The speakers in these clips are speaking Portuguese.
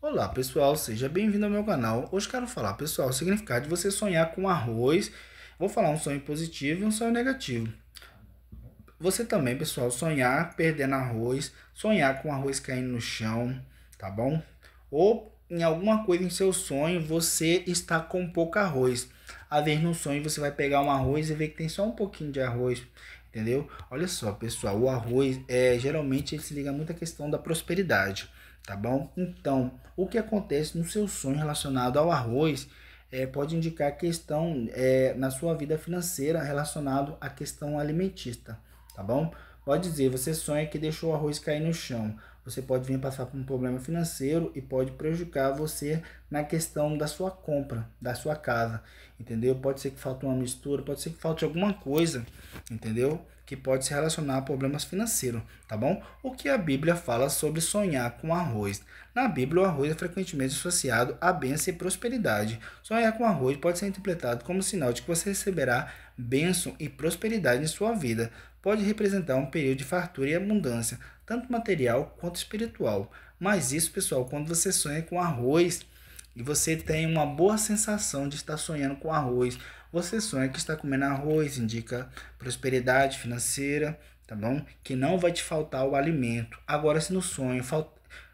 Olá pessoal, seja bem-vindo ao meu canal. Hoje quero falar, pessoal, o significado de você sonhar com arroz. Vou falar um sonho positivo e um sonho negativo. Você também, pessoal, sonhar perdendo arroz, sonhar com arroz caindo no chão, tá bom? Ou em alguma coisa em seu sonho você está com pouco arroz. Às vezes no sonho você vai pegar um arroz e ver que tem só um pouquinho de arroz, entendeu? Olha só, pessoal, o arroz é geralmente ele se liga muito à questão da prosperidade tá bom? Então, o que acontece no seu sonho relacionado ao arroz é, pode indicar questão é, na sua vida financeira relacionado à questão alimentista, tá bom? Pode dizer, você sonha que deixou o arroz cair no chão. Você pode vir passar por um problema financeiro e pode prejudicar você na questão da sua compra, da sua casa, entendeu? Pode ser que falte uma mistura, pode ser que falte alguma coisa, entendeu? que pode se relacionar a problemas financeiros, tá bom? O que a Bíblia fala sobre sonhar com arroz? Na Bíblia, o arroz é frequentemente associado a bênção e prosperidade. Sonhar com arroz pode ser interpretado como sinal de que você receberá bênção e prosperidade em sua vida. Pode representar um período de fartura e abundância, tanto material quanto espiritual. Mas isso, pessoal, quando você sonha com arroz, e você tem uma boa sensação de estar sonhando com arroz. Você sonha que está comendo arroz, indica prosperidade financeira, tá bom? Que não vai te faltar o alimento. Agora, se no sonho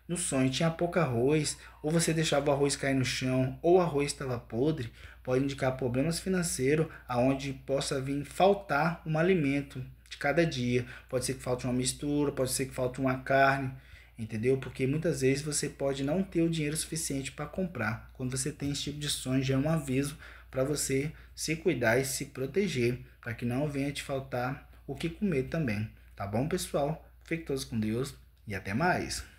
no sonho tinha pouco arroz, ou você deixava o arroz cair no chão, ou o arroz estava podre, pode indicar problemas financeiros, aonde possa vir faltar um alimento de cada dia. Pode ser que falte uma mistura, pode ser que falte uma carne, entendeu? Porque muitas vezes você pode não ter o dinheiro suficiente para comprar. Quando você tem esse tipo de sonho, já é um aviso para você se cuidar e se proteger, para que não venha te faltar o que comer também. Tá bom, pessoal? Fique todos com Deus e até mais!